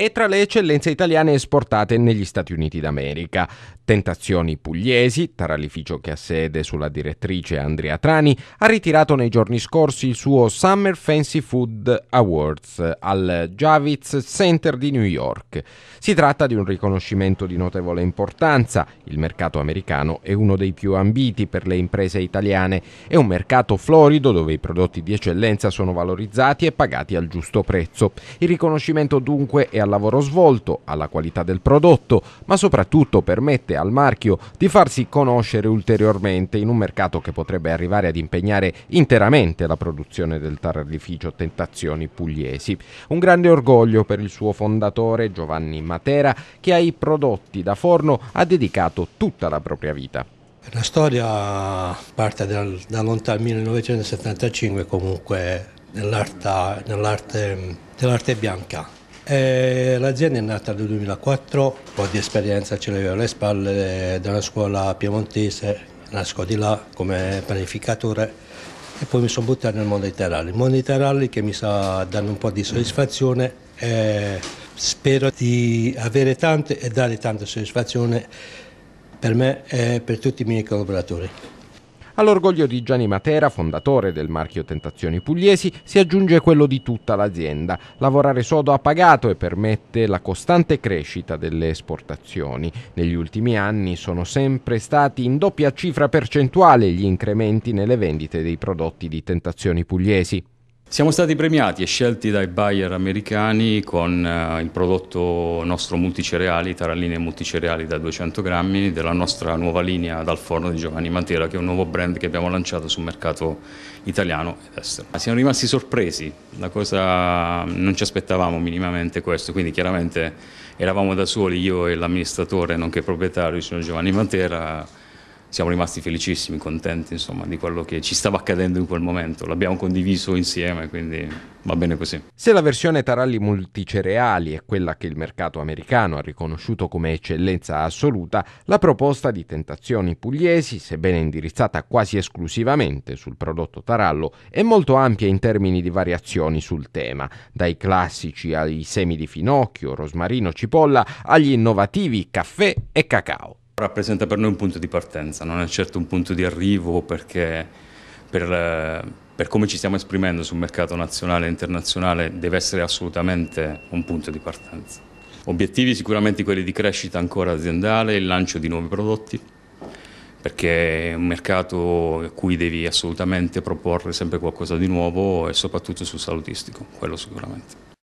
e tra le eccellenze italiane esportate negli Stati Uniti d'America. Tentazioni Pugliesi, taralificio che ha sede sulla direttrice Andrea Trani, ha ritirato nei giorni scorsi il suo Summer Fancy Food Awards al Javits Center di New York. Si tratta di un riconoscimento di notevole importanza. Il mercato americano è uno dei più ambiti per le imprese italiane. È un mercato florido dove i prodotti di eccellenza sono valorizzati e pagati al giusto prezzo. Il riconoscimento dunque è alla al lavoro svolto, alla qualità del prodotto, ma soprattutto permette al marchio di farsi conoscere ulteriormente in un mercato che potrebbe arrivare ad impegnare interamente la produzione del tarrificio Tentazioni Pugliesi. Un grande orgoglio per il suo fondatore Giovanni Matera che ai prodotti da forno ha dedicato tutta la propria vita. La storia parte dal, da lontano 1975 comunque nell'arte nell bianca eh, l'azienda è nata nel 2004, un po' di esperienza ce l'avevo alle spalle eh, della scuola piemontese, nasco di là come pianificatore e poi mi sono buttato nel mondo interale. Il mondo interale che mi sta dando un po' di soddisfazione e eh, spero di avere tante e dare tanta soddisfazione per me e per tutti i miei collaboratori. All'orgoglio di Gianni Matera, fondatore del marchio Tentazioni Pugliesi, si aggiunge quello di tutta l'azienda. Lavorare sodo ha pagato e permette la costante crescita delle esportazioni. Negli ultimi anni sono sempre stati in doppia cifra percentuale gli incrementi nelle vendite dei prodotti di Tentazioni Pugliesi. Siamo stati premiati e scelti dai buyer americani con eh, il prodotto nostro multicereali, taralline multicereali da 200 grammi, della nostra nuova linea dal forno di Giovanni Matera, che è un nuovo brand che abbiamo lanciato sul mercato italiano ed estero. Siamo rimasti sorpresi, la cosa non ci aspettavamo minimamente questo, quindi chiaramente eravamo da soli, io e l'amministratore, nonché proprietario, il signor Giovanni Matera, siamo rimasti felicissimi, contenti insomma, di quello che ci stava accadendo in quel momento. L'abbiamo condiviso insieme, quindi va bene così. Se la versione taralli multicereali è quella che il mercato americano ha riconosciuto come eccellenza assoluta, la proposta di tentazioni pugliesi, sebbene indirizzata quasi esclusivamente sul prodotto tarallo, è molto ampia in termini di variazioni sul tema, dai classici ai semi di finocchio, rosmarino, cipolla, agli innovativi caffè e cacao. Rappresenta per noi un punto di partenza, non è certo un punto di arrivo perché per, per come ci stiamo esprimendo sul mercato nazionale e internazionale deve essere assolutamente un punto di partenza. Obiettivi sicuramente quelli di crescita ancora aziendale, il lancio di nuovi prodotti, perché è un mercato a cui devi assolutamente proporre sempre qualcosa di nuovo e soprattutto sul salutistico, quello sicuramente.